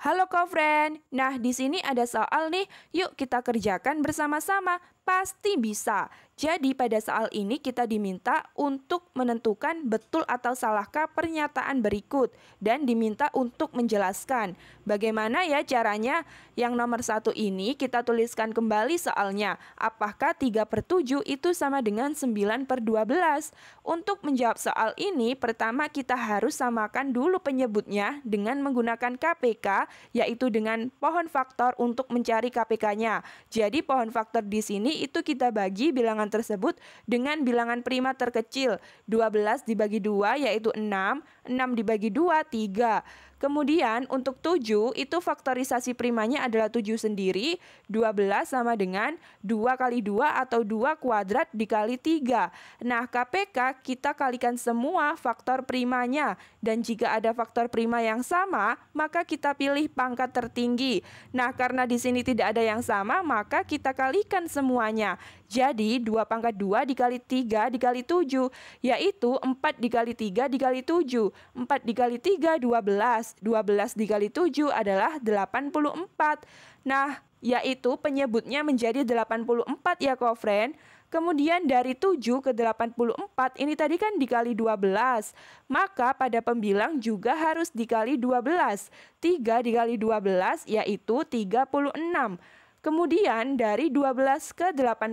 Halo friend, nah di sini ada soal nih, yuk kita kerjakan bersama-sama. Pasti bisa. Jadi pada soal ini kita diminta untuk menentukan betul atau salahkah pernyataan berikut dan diminta untuk menjelaskan. Bagaimana ya caranya? Yang nomor satu ini kita tuliskan kembali soalnya. Apakah 3 per 7 itu sama dengan 9 per 12? Untuk menjawab soal ini, pertama kita harus samakan dulu penyebutnya dengan menggunakan KPK, yaitu dengan pohon faktor untuk mencari KPK-nya. Jadi pohon faktor di sini itu kita bagi bilangan tersebut dengan bilangan prima terkecil. 12 dibagi 2 yaitu 6, 6 dibagi 2 3. Kemudian untuk 7 itu faktorisasi primanya adalah 7 sendiri, 12 sama dengan 2 kali 2 atau 2 kuadrat dikali 3. Nah KPK kita kalikan semua faktor primanya dan jika ada faktor prima yang sama maka kita pilih pangkat tertinggi. Nah karena di sini tidak ada yang sama maka kita kalikan semuanya. Jadi 2 pangkat 2 dikali 3 dikali 7 yaitu 4 dikali 3 dikali 7. 4 dikali 3 12. 12 dikali 7 adalah 84. Nah, yaitu penyebutnya menjadi 84 ya kofren. Kemudian dari 7 ke 84 ini tadi kan dikali 12. Maka pada pembilang juga harus dikali 12. 3 dikali 12 yaitu 36. Kemudian dari 12 ke 84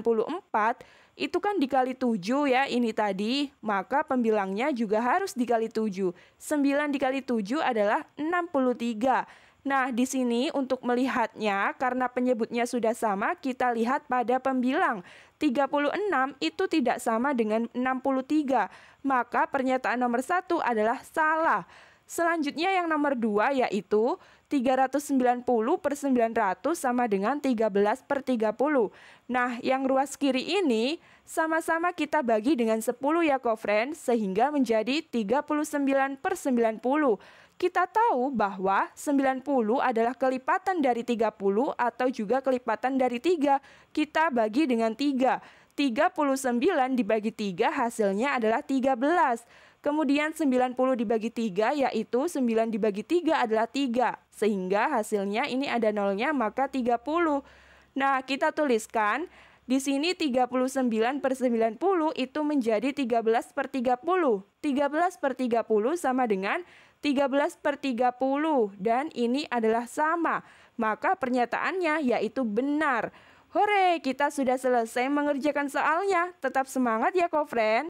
itu kan dikali 7 ya ini tadi, maka pembilangnya juga harus dikali 7. 9 dikali 7 adalah 63. Nah, di sini untuk melihatnya karena penyebutnya sudah sama, kita lihat pada pembilang. 36 itu tidak sama dengan 63, maka pernyataan nomor 1 adalah salah. Selanjutnya yang nomor 2 yaitu 390 per 900 sama dengan 13 per 30. Nah, yang ruas kiri ini sama-sama kita bagi dengan 10 ya kofren sehingga menjadi 39 per 90. Kita tahu bahwa 90 adalah kelipatan dari 30 atau juga kelipatan dari 3. Kita bagi dengan 3. 39 dibagi 3 hasilnya adalah 13. Kemudian 90 dibagi 3 yaitu 9 dibagi 3 adalah 3. Sehingga hasilnya ini ada nolnya maka 30. Nah, kita tuliskan di sini 39 per 90 itu menjadi 13 per 30. 13 per 30 sama dengan 13 per 30 dan ini adalah sama. Maka pernyataannya yaitu benar. Hore, kita sudah selesai mengerjakan soalnya. Tetap semangat ya, kofren.